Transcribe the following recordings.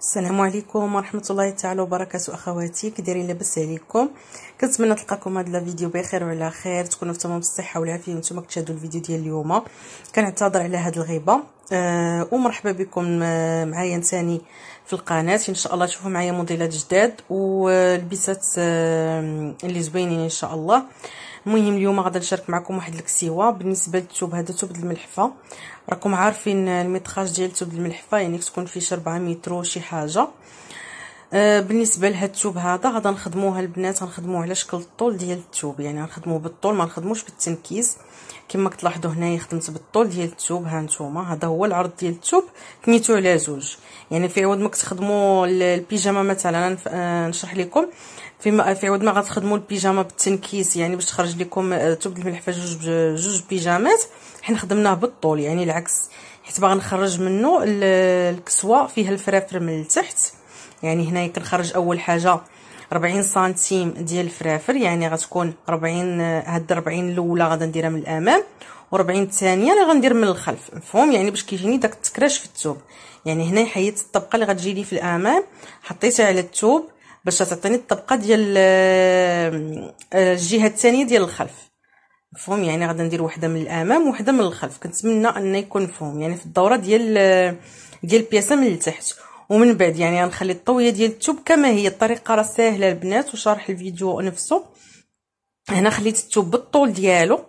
السلام عليكم ورحمه الله تعالى وبركاته اخواتي كديرين لاباس عليكم كنتمنى تلقاكم هذا الفيديو بخير وعلى خير تكونوا في تمام الصحه والعافيه وانتم كتشاهدوا الفيديو ديال اليوم كنعتذر على هذه الغيبه أه ومرحبا بكم آه، معايا ثاني في القناه ان شاء الله تشوفوا معايا موديلات جداد ولبسات آه، آه، اللي زوينين ان شاء الله أه المهم اليوم غادا نشارك معكم واحد الكسيوه بالنسبه للثوب هذا ثوب الملحفه راكم عارفين الميتراج ديال ثوب الملحفه يعني تكون فيه شي 4 متر شي حاجه آه بالنسبه لهاد الثوب هذا غادا نخدموه البنات غنخدموه على شكل الطول ديال الثوب يعني غنخدموه بالطول ما نخدموش بالتنكيز كما كتلاحظوا هنايا خدمت بالطول ديال الثوب ها نتوما هذا هو العرض ديال الثوب كنيتو على زوج يعني في عوض ما كتخدموا البيجامه مثلا آه، نشرح لكم فيما في عود ما غتخدموا البيجاما بالتنكيس يعني باش تخرج لكم آه، تبدل الملحفه جوج جوج بيجامات حنا خدمناه بالطول يعني العكس حيت باغا نخرج منه الكسوه فيها الفرافر من التحت يعني هنايا كنخرج اول حاجه 40 سنتيم ديال الفرافر يعني غتكون 40 آه، هاد 40 الاولى غادي نديرها من الامام و40 الثانيه اللي غندير من الخلف مفهوم يعني باش كيجيني داك التكراش في الثوب يعني هنا حيدت الطبقه اللي غتجيني في الامام حطيتها على الثوب باش تعطيني الطبقه ديال آه، آه، الجهه الثانيه ديال الخلف مفهوم يعني غادي ندير وحده من الامام وحده من الخلف كنتمنى ان يكون مفهوم يعني في الدوره ديال آه، ديال البياسه من التحت ومن بعد يعني غنخلي الطويه ديال الثوب كما هي الطريقه راه ساهله البنات وشرح الفيديو نفسه هنا خليت الثوب بالطول ديالو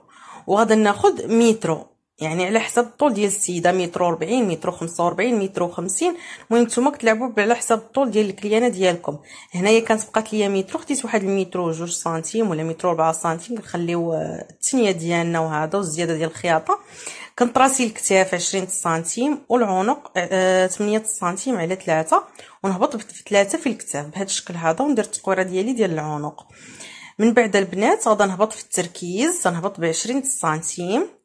وغادي ناخد مترو يعني على حسب الطول ديال السيده متر 40 متر 45 متر 50 المهم نتوما كتلعبوا على حسب الطول ديال الكليانه ديالكم هنايا كانت بقات ليا متر خديت واحد المتر 2 سنتيم ولا متر 4 سنتيم كنخليو آه، التنيه ديالنا وهذا والزياده ديال الخياطه كنطراسي الكتاف 20 سنتيم والعنق 8 آه، آه، سنتيم على 3 ونهبط في 3 في الكتاف بهذا الشكل هذا وندير التقويره ديالي ديال العنق من بعد البنات غادي نهبط في التركيز غنهبط ب 20 سنتيم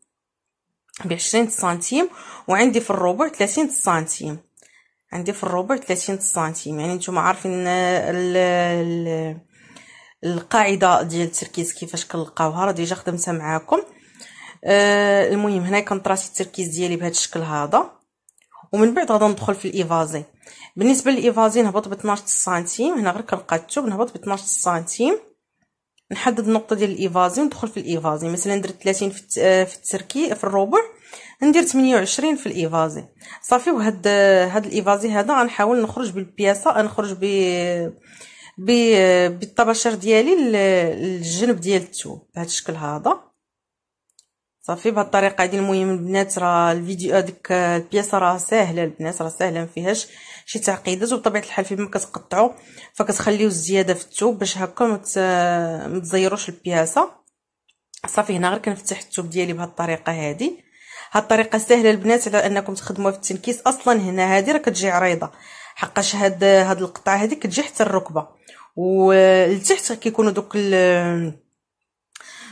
بعشرين سنتيم وعندي في الربع ثلاثين سنتيم عندي في الربع ثلاثين سنتيم يعني نتوما عارفين آه، ال ال القاعده ديال التركيز كيفاش كنلقاوها راه ديجا خدمتها معاكم آه المهم هنا كنطراسي التركيز ديالي بهذا الشكل هذا ومن بعد غادي ندخل في الايفازي بالنسبه للايفازي نهبط ب 12 سنتيم هنا غير كنقاد الثوب نهبط ب 12 سنتيم نحدد النقطه ديال الايفازي وندخل في الايفازي مثلا درت 30 في آه، في التركي في الربع ندير 28 في الايفازي صافي وهاد هاد الايفازي هذا غنحاول نخرج بالبياسه نخرج ب ب بالطباشير ديالي للجنب ديال الثوب بهذا الشكل هذا صافي بهاد الطريقه هادي المهم البنات راه الفيديو هذيك البياسه راه ساهله البنات راه ساهله ما فيهاش شي تعقيدات وبطبيعه الحال فيما كتقطعوا فكتخليو الزياده في الثوب باش هكا ما تزيروش البياسه صافي هنا غير كنفتح الثوب ديالي بهذه الطريقه هذه هاد الطريقه سهله البنات على انكم تخدموها في التنكيس اصلا هنا هذه راه كتجي عريضه حقاش هاد هاد القطعه هذه كتجي حتى الركبه والتحت كيكونوا دوك ال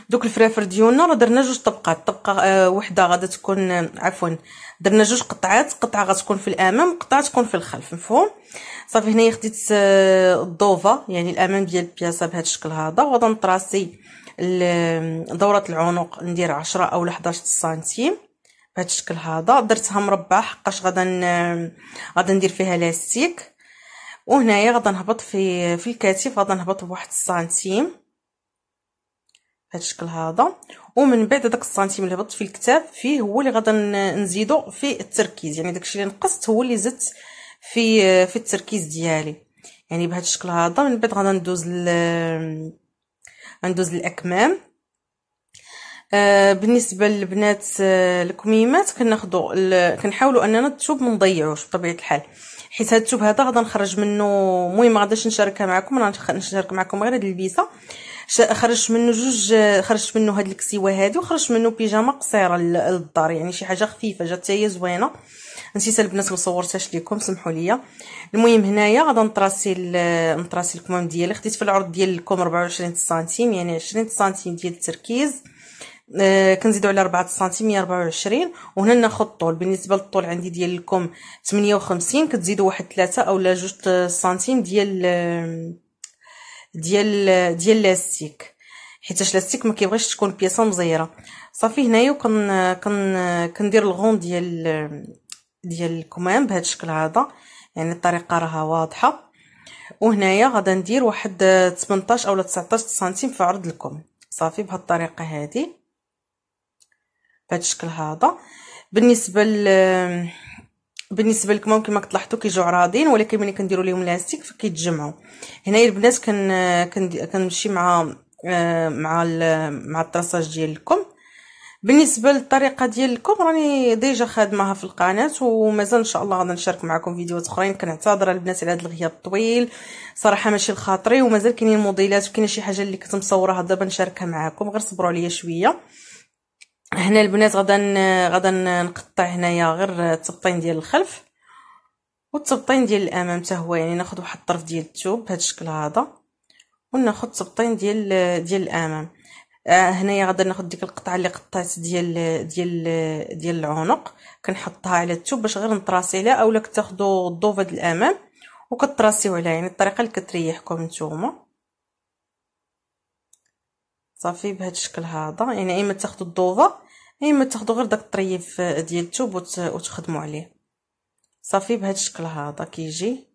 دوك الفرافر ديالنا راه درنا جوج طبقات طبقه آه وحده غادا تكون آه، عفوا درنا جوج قطعات قطعه غتكون في الامام قطعه تكون في الخلف مفهوم صافي هنايا خديت آه الضوفه يعني الامام ديال البياسه بهذا الشكل هذا وغادا نطراسي دوره العنق ندير 10 او 11 سنتيم بهذا الشكل هذا درتها مربعه حقاش غادا غادا ندير فيها لاستيك وهنايا غادا نهبط في في الكتف غادا نهبط بواحد السنتيم بهذا الشكل هذا ومن بعد داك السنتيم اللي هبط في الكتاب فيه هو اللي غادا نزيدو في التركيز يعني داكشي اللي نقصت هو اللي زدت في في التركيز ديالي يعني بهذا الشكل هذا من بعد غادا ندوز ل غندوز للاكمام آه بالنسبه للبنات آه الكميمات كناخذوا كنحاولوا اننا الثوب ما نضيعوش بطبيعه الحال حيت هذا الثوب هذا غادا نخرج منه المهم ما غاداش نشاركها معكم انا نشارك معكم غير هاد البيسه خرج منه جوج خرج منه هاد الكسيوه هادي وخرجت منه بيجامه قصيره للدار يعني شي حاجه خفيفه جات هي زوينه نسيت البنات ما صورتهاش لكم سمحوا لي المهم هنايا غادي نطراسي نطراسي الكمام ديالي خديت في العرض ديال الكم 24 سنتيم يعني 20 سنتيم ديال التركيز آه، كنزيدو على 4 سنتيم 24 وهنا ناخذ الطول بالنسبه للطول عندي ديال الكم 58 كتزيدوا واحد 3 اولا 2 سنتيم ديال آه، ديال ديال لاستيك حيتاش لاستيك ما كيبغيش تكون بياسه مزيره صافي هنايا كن كن كندير الغون ديال ديال الكمام بهذا الشكل هذا يعني الطريقه راها واضحه وهنايا غادا ندير واحد 18 اولا 19 سنتيم في عرض الكم صافي بهاد الطريقه هذه بهذا الشكل هذا بالنسبه ل بالنسبه لكم ممكن ما طلعتو كيجيو عراضين ولكن ملي كنديروا لهم لاستيك فكيتجمعوا هنايا البنات كن كنمشي مع آه، مع مع الطراساج ديالكم بالنسبه للطريقه ديالكم راني ديجا خادماها في القناه ومازال ان شاء الله غادي نشارك معكم فيديوهات اخرين كنعتذر البنات على هذا الغياب الطويل صراحه ماشي لخاطري ومازال كاينين موديلات وكاينه شي حاجه اللي كنت مصوراها دابا نشاركها معكم غير صبروا عليا شويه هنا البنات غدا غدا نقطع هنايا غير التبطين ديال الخلف والتبطين ديال الامام حتى هو يعني ناخذ واحد الطرف ديال الثوب بهذا الشكل هذا وناخذ التبطين ديال ديال الامام آه هنايا غدا ناخذ ديك القطعه اللي قطعت ديال ديال ديال العنق كنحطها على الثوب باش غير نطراسي لها اولا كتاخذوا الضوفه ديال الامام وكتراسيو عليها يعني الطريقه اللي كتريحكم نتوما صافي بهذا الشكل هذا يعني اما تاخذوا الضوفه اما إيه، تاخذوا غير داك الطريف ديال الثوب وتخدموا عليه صافي بهذا الشكل هذا كيجي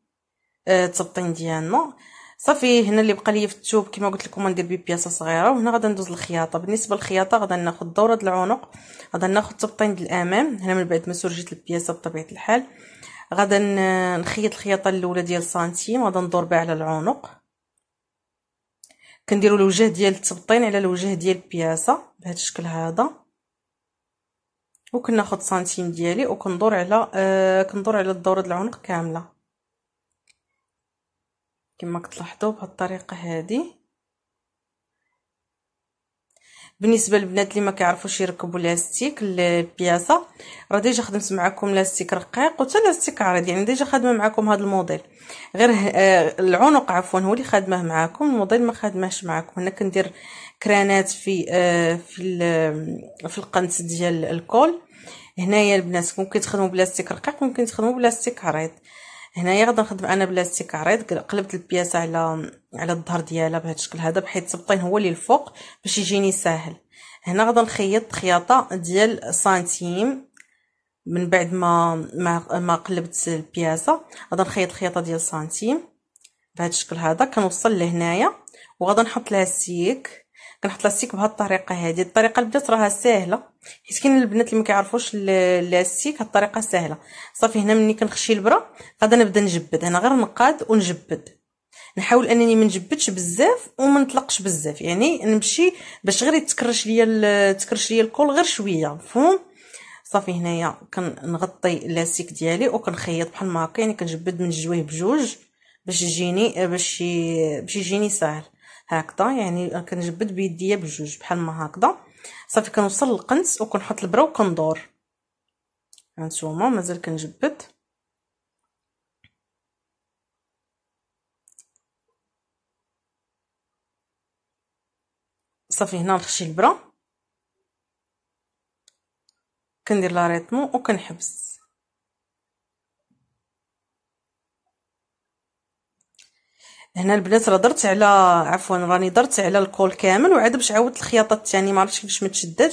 التبطين آه، ديالنا صافي هنا اللي بقى ليا في الثوب كما قلت لكم ندير بيه بياسه صغيره وهنا غادي ندوز الخياطه بالنسبه للخياطه غادي ناخذ دوره العنق غادي ناخذ تبطين الامام هنا من بعد ما سرجت البياسه بطبيعه الحال غادي نخيط الخياطه الاولى ديال سنتيم غادي ندور بها على العنق كنديروا الوجه ديال التبطين على الوجه ديال البياسه بهذا الشكل هذا وكناخذ سنتيم ديالي وكندور على آه كندور على الدوره ديال العنق كامله كما كتلاحظوا بهذه الطريقه هذه بالنسبه للبنات اللي ما كيعرفوش يركبوا لاستيك البياسه راه ديجا خدمت معكم لاستيك رقيق وحتى لاستيك عريض يعني ديجا خدمه معكم هذا الموديل غير آه، العنق عفوا هو اللي خدمه معكم الموديل ما خدمهش معكم هنا كندير كرانات في آه، في في القنت ديال الكول هنايا البنات ممكن تخدموا بلاستيك رقيق ممكن تخدموا بلاستيك عريض هنايا غادي نخدم انا بلاستيك عريض قلبت البياسه على على الظهر ديالها بهذا الشكل هذا بحيث سبطين هو اللي الفوق باش يجيني ساهل هنا غادي نخيط خياطه ديال سنتيم من بعد ما ما, ما قلبت البياسه غادي نخيط خياطه ديال سنتيم بهذا الشكل هذا كنوصل لهنايا وغادي نحط لها السيك كنحط لاستيك بهاد الطريقه هذه الطريقه البنات راها ساهله حيت كاين البنات اللي ما كيعرفوش اللاستيك هاد الطريقه ساهله صافي هنا مني كنخشي البره غادا نبدا نجبد انا غير نقاد ونجبد نحاول انني ما نجبدش بزاف وما نطلقش بزاف يعني نمشي باش غير يتكرش ليا تكرش ليا الكول غير شويه مفهوم صافي هنايا كنغطي لاستيك ديالي وكنخيط بحال ما هكا يعني كنجبد من الجويه بجوج باش يجيني باش باش يجيني ساهل هكذا يعني كنجبد بيديا بجوج بحال ما هكذا صافي كنوصل للقنت وكنحط البرا وكندور هانتوما مازال كنجبد صافي هنا نخشي البرا كندير لاريتمون وكنحبس هنا البنات راه درت على عفوا راني درت على الكول كامل وعاد باش عاودت الخياطه الثانيه يعني ما عرفتش كيفاش ما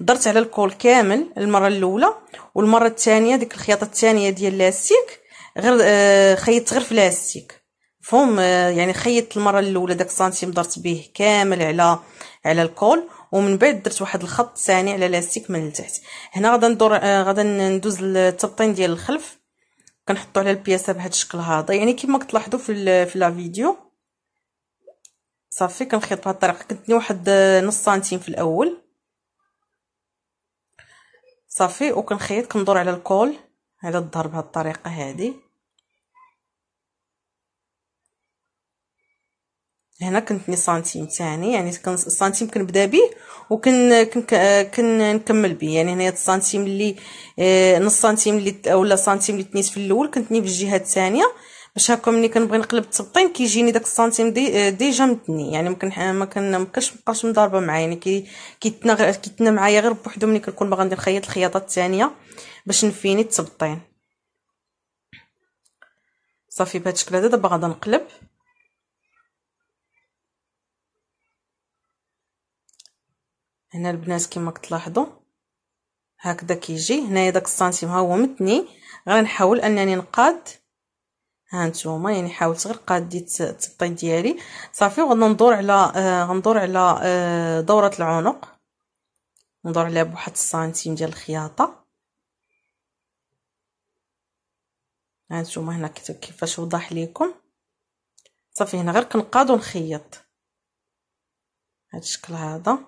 درت على الكول كامل المره الاولى والمره الثانيه ديك الخياطه الثانيه ديال لاستيك غير آه، خيطت غير في لاستيك فهم آه، يعني خيطت المره الاولى داك سنتيم درت به كامل على على الكول ومن بعد درت واحد الخط ثاني على لاستيك من التحت هنا غادا ندور غادي آه، غادا ندوز للتبطين ديال الخلف كنحطو على البياسه بهذا الشكل هذا يعني كما كتلاحظوا في في لا فيديو صافي كنخيط بهذه الطريقه كنتني واحد نص سنتيم في الاول صافي وكنخيط كندور على الكول على الظهر بهذه الطريقه هذه هنا كنتني سنتيم تاني يعني السنتيم كنبدا به وكن نكمل به يعني هنايا السنتيم اللي آه، نص سنتيم اللي ولا سنتيم اللي تنيت في الاول كنتني في الجهه الثانيه باش هكا ملي كنبغي نقلب التبطين كيجيني داك السنتيم دي آه، ديجا مدني يعني ممكن ما كنبقاش مبقاش مضاربه معايا يعني كي كيتنا كيتنا معايا غير بوحدو ملي كنكون باغا ندير نخيط الخياطه الثانيه باش نفيني التبطين صافي بهذا الشكل هذا دابا غادا نقلب هنا البنات كما كتلاحظوا هكذا كيجي هنايا داك السنتيم ها هو متني غنحاول انني نقاد ها نتوما يعني حاولت غير قاديت التطين ديالي صافي وغندور على آه غندور على آه دوره العنق ندور عليها بواحد السنتيم ديال الخياطه ها نتوما هنا كيفاش وضح لكم صافي هنا غير كنقاد ونخيط هذا الشكل هذا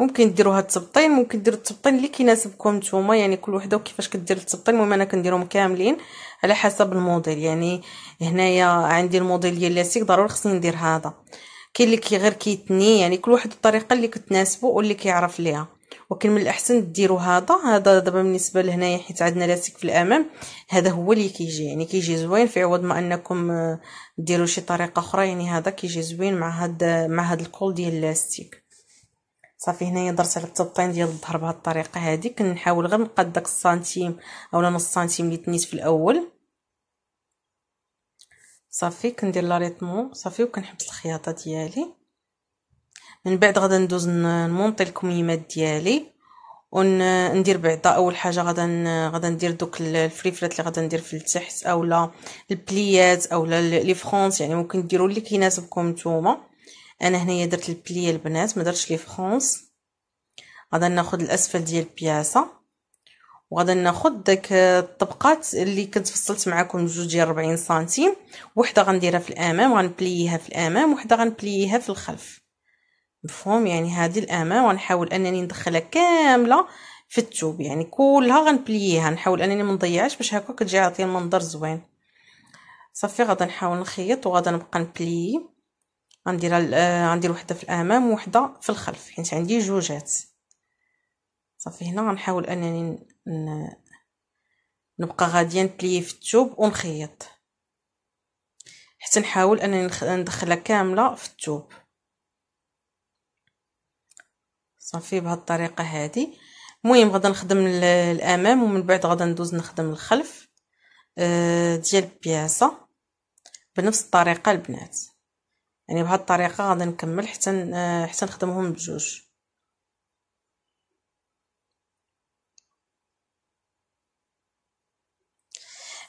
ممكن هاد التبطين ممكن ديروا التبطين اللي كيناسبكم نتوما يعني كل وحده وكيفاش كدير التبطين المهم انا كنديرهم كاملين على حسب الموديل يعني هنايا عندي الموديل ديال لاسيك ضروري خصني ندير هذا كاين اللي كي غير كيتني يعني كل واحد الطريقه اللي كتناسبو واللي كيعرف ليها ولكن من الاحسن ديروا هذا هذا دابا بالنسبه لهنايا حيت عندنا لاسيك في الامام هذا هو اللي كيجي يعني كيجي زوين في عوض ما انكم آه، ديروا شي طريقه اخرى يعني هذا كيجي زوين مع هاد مع هاد الكول ديال اللاستيك صافي هنايا درت على التبطين ديال الظهر بهاد الطريقه هادي كنحاول غير نقاد داك السنتيم اولا نص سنتيم اللي تنيت في الاول صافي كندير لاريتمون صافي وكنحبس الخياطه ديالي من بعد غادي ندوز نمونطي الكميمات ديالي وندير بعدا اول حاجه غادا غادا ندير دوك الفريفلات اللي غادا ندير في التحت اولا البليات اولا لي فرونس يعني ممكن ديروا اللي كيناسبكم نتوما انا هنايا درت البلي البنات ما درتش لي فرونس غادا ناخذ الاسفل ديال البياسه وغادا ناخذ داك الطبقات اللي كنت فصلت معكم بجوج ديال 40 سنتيم وحده غنديرها في الامام غنبلييها في الامام وحده غنبلييها في الخلف مفهوم يعني هذه الامام غنحاول انني ندخلها كامله في الثوب يعني كلها غنبلييها نحاول انني ما نضيعش باش هكا كتجي عاطيه المنظر زوين صافي غادا نحاول نخيط وغادا نبقى نبليي غندير غندير آه، وحده في الامام وحده في الخلف حيت عندي جوجات صافي هنا غنحاول انني نبقى غاديه نتلي في الثوب ونخيط حتى نحاول انني ندخلها كامله في الثوب صافي بهاد الطريقه هذه المهم غادي نخدم الامام ومن بعد غادي ندوز نخدم الخلف آه، ديال البياسه بنفس الطريقه البنات يعني بهاد الطريقه غادي نكمل حتى آه، حتى نخدمهم بجوج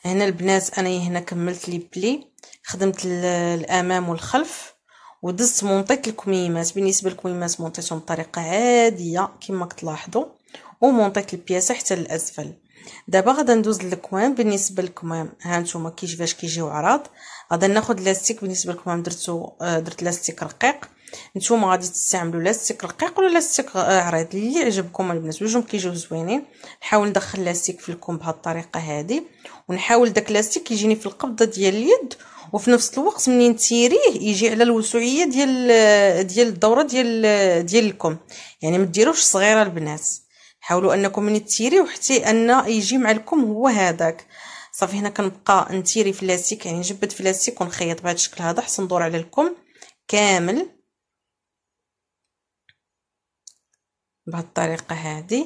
هنا البنات انا هنا كملت لي بلي خدمت الامام والخلف ودزت مونطيت الكميمات بالنسبه للكميمات مونطيتهم بطريقه عاديه كما كتلاحظوا ومونطيت البياسه حتى للاسفل دابا غادا ندوز للكوام بالنسبه للكمام ها نتوما كيفاش كيجيو عراض غادا ناخذ لاستيك بالنسبه للكمام درتو آه، درت لاستيك رقيق نتوما غادي تستعملوا لاستيك رقيق ولا لاستيك آه، عريض اللي عجبكم البنات بجوج كيجيو زوينين نحاول ندخل لاستيك في الكم بهاد الطريقه هذه ونحاول داك لاستيك يجيني في القبضه ديال اليد وفي نفس الوقت منين تيريه يجي على الوسعيه ديال آه، ديال الدوره ديال ديال الكم يعني ما ديروش صغيره البنات حاولوا انكم نتيريو حتى ان يجي مع الكم هو هذاك صافي هنا كنبقى نتيري في يعني نجبد في ونخيط بهذا الشكل هذا حتى ندور على الكم كامل بهذه الطريقه هذه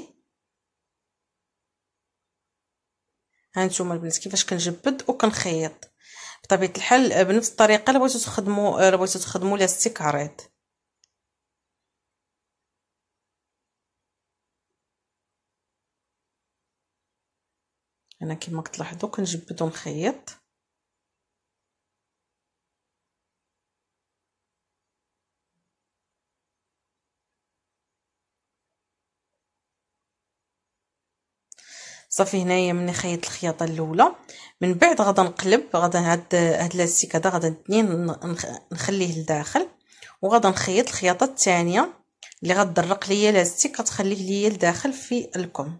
هانتوما البنات كيفاش كنجبد وكنخيط بطبيعه الحال بنفس الطريقه لو بغيتو تخدموا لو بغيتو تخدموا لاستيك عريض انا كما كتلاحظوا كنجبد ونخيط صافي هنايا ملي خيط الخياطه الاولى من بعد غادا نقلب غادا هاد هاد لاستيك هذا غادا اثنين نخليه لداخل وغادا نخيط الخياطه الثانيه اللي غدرق ليا لاستيك غتخليه ليا لداخل في الكم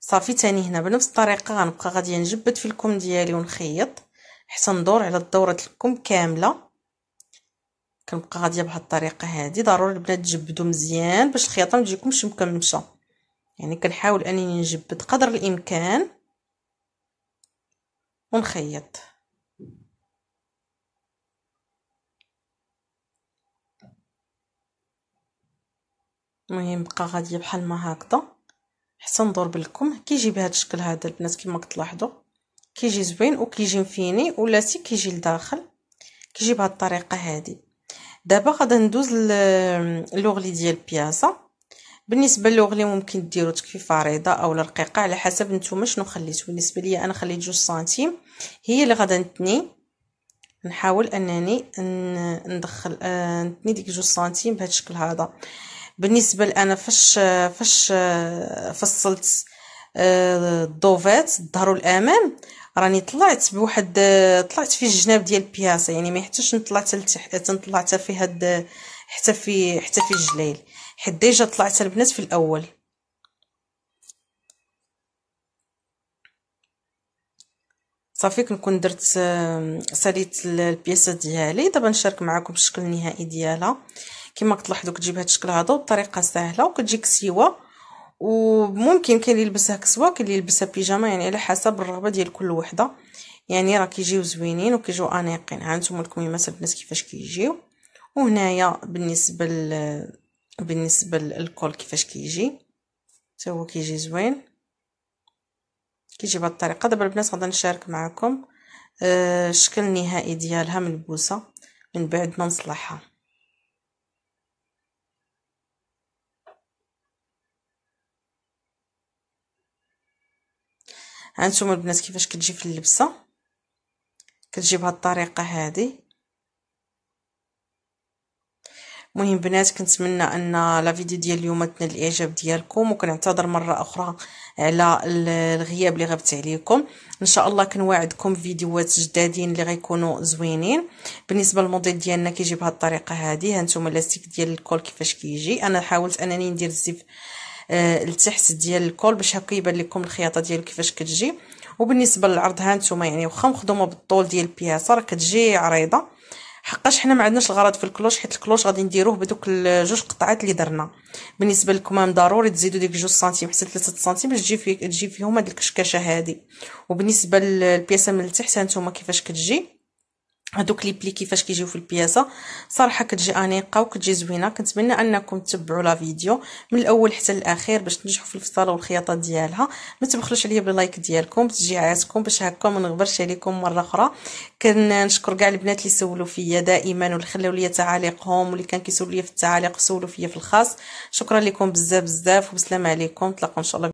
صافي تاني هنا بنفس الطريقه غنبقى غادي نجبد في الكم ديالي ونخيط حتى ندور على دوره الكم كامله كنبقى غاديه بهاد الطريقه هادي ضروري البنات تجبدوا مزيان باش الخياطه ما تجيكمش مكمشه يعني كنحاول انني نجبد قدر الامكان ونخيط المهم بقى غاديه بحال ما هكذا حتى ندور بالكم كيجي بهذا الشكل هذا البنات كما كتلاحظوا كيجي زوين وكيجي مفيني واللاسي كيجي لداخل كيجي بهذه الطريقه هذه دابا غادي ندوز لوغلي ديال بياسا بالنسبه لوغلي ممكن ديروا تكفيف عريضه اولا رقيقه على حسب نتوما شنو خليتو بالنسبه ليا انا خليت جوج سنتيم هي اللي غادي نتني نحاول انني ندخل آه، نتني ديك جوج سنتيم بهذا الشكل هذا بالنسبه لأنا فاش فاش فصلت آه، الضوفات الظهر الامام راني طلعت بواحد طلعت في الجناب ديال البياسه يعني ما يحتاجش نطلع تنطلع حتى في هاد حتى في حتى في الجليل حيت ديجا طلعت البنات في الاول صافي كنكون درت ساليت البياسه ديالي دابا نشارك معكم الشكل النهائي ديالها كما كتلاحظوا كتجي بهذا الشكل هذا بطريقه سهله وكتجيك سيوه وممكن كاين اللي يلبسها كسوه كاين اللي يلبسها بيجاما يعني على حسب الرغبه ديال كل وحده يعني راه كيجيو زوينين وكيجيو انيقين ها نتوما الكميمات البنات كيفاش كيجيو وهنايا بالنسبه ل... بالنسبه للكول كيفاش كيجي حتى هو كيجي زوين كيجي بهذه الطريقه دابا البنات غادي نشارك معكم آه، الشكل النهائي ديالها من البوسه من بعد ما نصلحها هانتوما البنات كيفاش كتجي في اللبسه كتجي بهاد الطريقه هادي مهم بنات كنتمنى ان لا فيديو ديال اليوم تنال الاعجاب ديالكم وكنعتذر مره اخرى على الغياب اللي غبت عليكم ان شاء الله كنواعدكم فيديوهات جدادين اللي غيكونوا زوينين بالنسبه للموديل ديالنا كيجي بهذه الطريقه هذه هانتوما اللاستيك ديال الكول كيفاش كيجي انا حاولت انني ندير الزيف التحت آه، ديال الكول باش هكا يبان لكم الخياطه ديالو كيفاش كتجي وبالنسبه للعرض ها نتوما يعني واخا مخدومه بالطول ديال البياسه راه كتجي عريضه حقاش حنا ما عندناش الغرض في الكلوش حيت الكلوش غادي نديروه بدوك جوج قطعات اللي درنا بالنسبه للكمام ضروري تزيدوا ديك جوج سنتيم حتى 3 سنتيم باش تجي في تجي فيهم هاد الكشكشه هادي وبالنسبه للبياسه من التحت ها نتوما كيفاش كتجي هذوك لي بلي كيفاش كيجيو في البياسه صراحه كتجي انيقه وكتجي زوينه كنتمنى انكم تتبعوا لا فيديو من الاول حتى الاخير باش تنجحوا في الفصاله والخياطه ديالها ما تبخلوش عليا باللايك ديالكم بتشجيعاتكم باش هكا ما نغبرش عليكم مره اخرى كنشكر كاع البنات اللي سولوا فيا دائما واللي خلاو لي تعاليقهم واللي كان كيسولوا لي في التعاليق سولوا فيا في الخاص شكرا لكم بزاف بزاف وبسلامه عليكم نتلاقاو ان شاء الله